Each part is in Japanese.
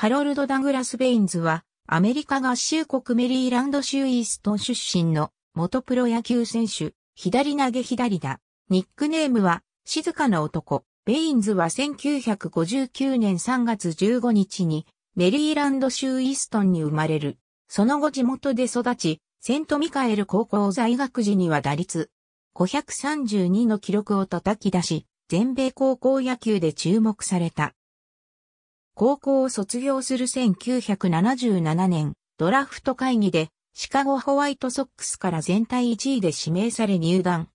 ハロルド・ダグラス・ベインズは、アメリカ合衆国メリーランド州イーストン出身の元プロ野球選手、左投げ左だ。ニックネームは、静かな男。ベインズは1959年3月15日に、メリーランド州イーストンに生まれる。その後地元で育ち、セントミカエル高校在学時には打率532の記録を叩き出し、全米高校野球で注目された。高校を卒業する1977年、ドラフト会議でシカゴホワイトソックスから全体1位で指名され入団。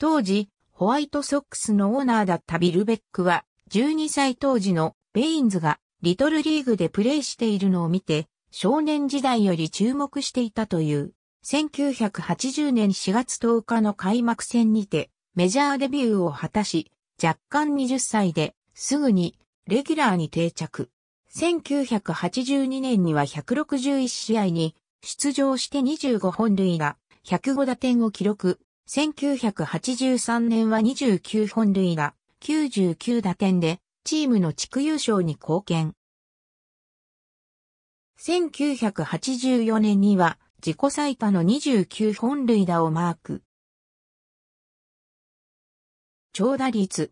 当時、ホワイトソックスのオーナーだったビルベックは、12歳当時のベインズがリトルリーグでプレーしているのを見て、少年時代より注目していたという、1980年4月10日の開幕戦にて、メジャーデビューを果たし、若干20歳ですぐにレギュラーに定着。1982年には161試合に出場して25本塁打、105打点を記録。1983年は29本塁打、99打点でチームの地区優勝に貢献。1984年には自己最多の29本塁打をマーク。長打率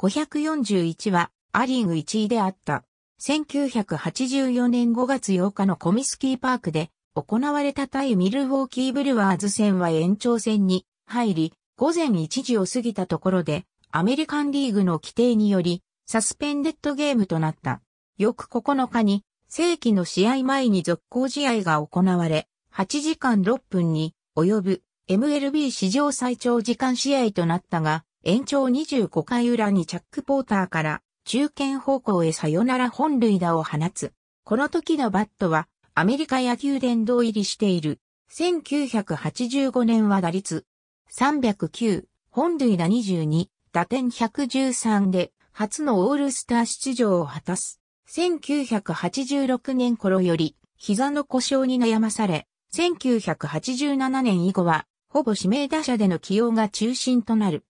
541はア・リーグ1位であった。1984年5月8日のコミスキーパークで行われた対ミルウォーキーブルワーズ戦は延長戦に入り、午前1時を過ぎたところでアメリカンリーグの規定によりサスペンデッドゲームとなった。翌9日に正規の試合前に続行試合が行われ、8時間6分に及ぶ MLB 史上最長時間試合となったが、延長25回裏にチャック・ポーターから中堅方向へさよなら本塁打を放つ。この時のバットはアメリカ野球殿堂入りしている。1985年は打率309、本塁打22、打点113で初のオールスター出場を果たす。1986年頃より膝の故障に悩まされ、1987年以後はほぼ指名打者での起用が中心となる。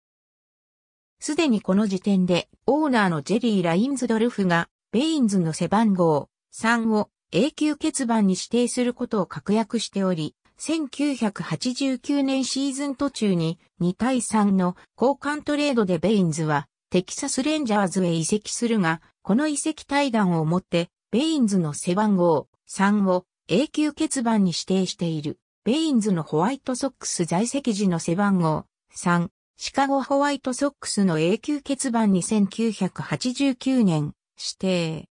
すでにこの時点で、オーナーのジェリー・ラインズドルフが、ベインズの背番号3を永久欠番に指定することを確約しており、1989年シーズン途中に2対3の交換トレードでベインズはテキサスレンジャーズへ移籍するが、この移籍対談をもってベインズの背番号3を永久欠番に指定している。ベインズのホワイトソックス在籍時の背番号3シカゴホワイトソックスの永久欠番に1989年指定。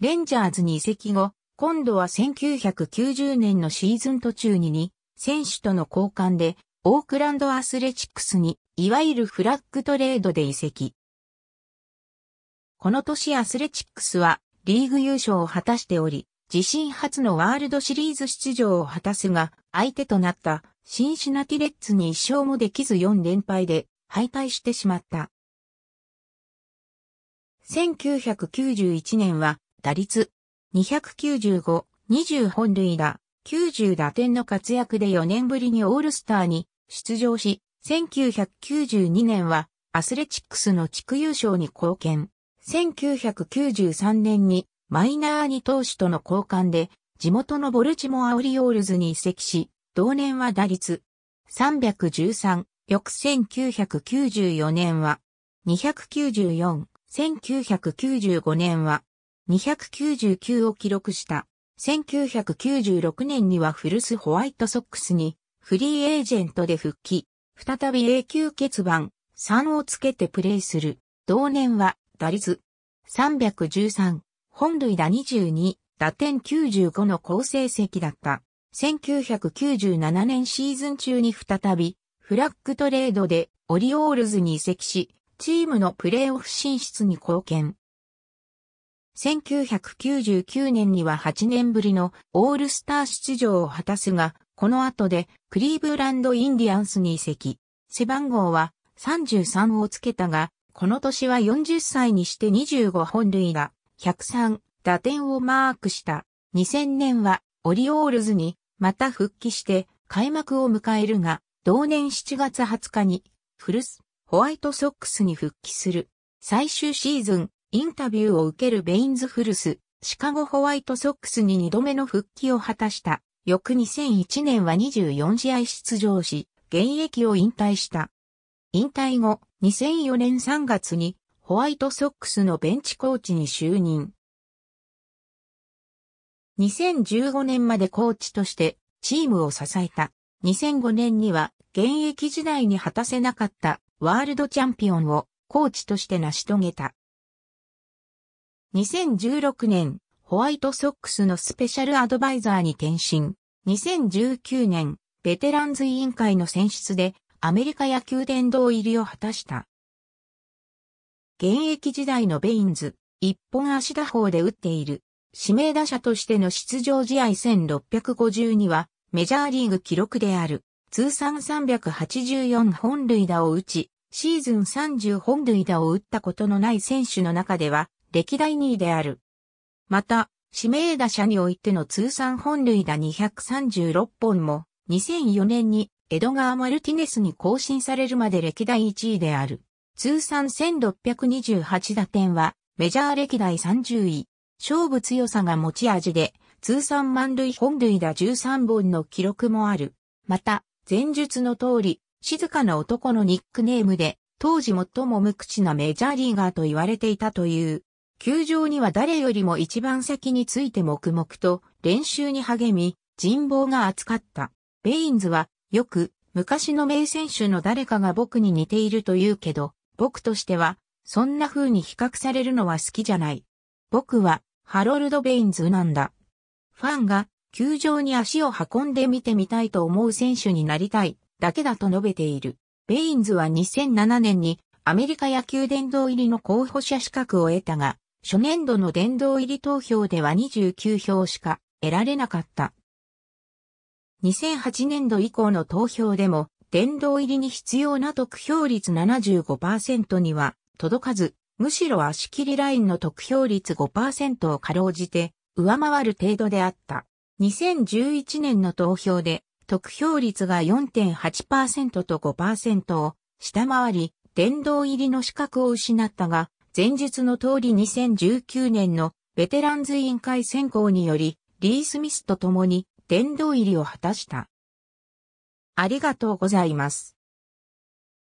レンジャーズに移籍後、今度は1990年のシーズン途中にに、選手との交換で、オークランドアスレチックスに、いわゆるフラッグトレードで移籍。この年アスレチックスはリーグ優勝を果たしており、自身初のワールドシリーズ出場を果たすが、相手となったシンシナティレッツに一勝もできず4連敗で敗退してしまった。1991年は打率295、20本塁打、90打点の活躍で4年ぶりにオールスターに出場し、1992年はアスレチックスの地区優勝に貢献。1993年にマイナーに投手との交換で、地元のボルチモアオリオールズに移籍し、同年は打率313、翌1994年は294、1995年は299を記録した。1996年にはフルスホワイトソックスにフリーエージェントで復帰。再び永久欠番3をつけてプレイする。同年は打率313、本塁打22、打点95の好成績だった。1997年シーズン中に再び、フラッグトレードでオリオールズに移籍し、チームのプレーオフ進出に貢献。1999年には8年ぶりのオールスター出場を果たすが、この後でクリーブランドインディアンスに移籍。背番号は33をつけたが、この年は40歳にして25本塁打、103打点をマークした。2000年はオリオールズにまた復帰して開幕を迎えるが、同年7月20日にフルス、ホワイトソックスに復帰する。最終シーズン、インタビューを受けるベインズフルス、シカゴホワイトソックスに2度目の復帰を果たした。翌2001年は24試合出場し、現役を引退した。引退後、2004年3月にホワイトソックスのベンチコーチに就任。2015年までコーチとしてチームを支えた。2005年には現役時代に果たせなかったワールドチャンピオンをコーチとして成し遂げた。2016年、ホワイトソックスのスペシャルアドバイザーに転身。2019年、ベテランズ委員会の選出でアメリカ野球殿堂入りを果たした。現役時代のベインズ、一本足打法で打っている。指名打者としての出場試合1652は、メジャーリーグ記録である、通算384本塁打を打ち、シーズン30本塁打を打ったことのない選手の中では、歴代2位である。また、指名打者においての通算本塁打236本も、2004年にエドガー・マルティネスに更新されるまで歴代1位である。通算1628打点は、メジャー歴代30位。勝負強さが持ち味で、通算満塁本塁打13本の記録もある。また、前述の通り、静かな男のニックネームで、当時最も無口なメジャーリーガーと言われていたという。球場には誰よりも一番先について黙々と練習に励み、人望が厚かった。ベインズは、よく、昔の名選手の誰かが僕に似ていると言うけど、僕としては、そんな風に比較されるのは好きじゃない。僕は、ハロルド・ベインズなんだ。ファンが、球場に足を運んで見てみたいと思う選手になりたい、だけだと述べている。ベインズは2007年に、アメリカ野球殿堂入りの候補者資格を得たが、初年度の殿堂入り投票では29票しか得られなかった。2008年度以降の投票でも殿堂入りに必要な得票率75%には届かず、むしろ足切りラインの得票率5%をかろうじて上回る程度であった。2011年の投票で得票率が4.8%と5%を下回り、殿堂入りの資格を失ったが、前述の通り2019年のベテランズ委員会選考により、リー・スミスと共に殿堂入りを果たした。ありがとうございます。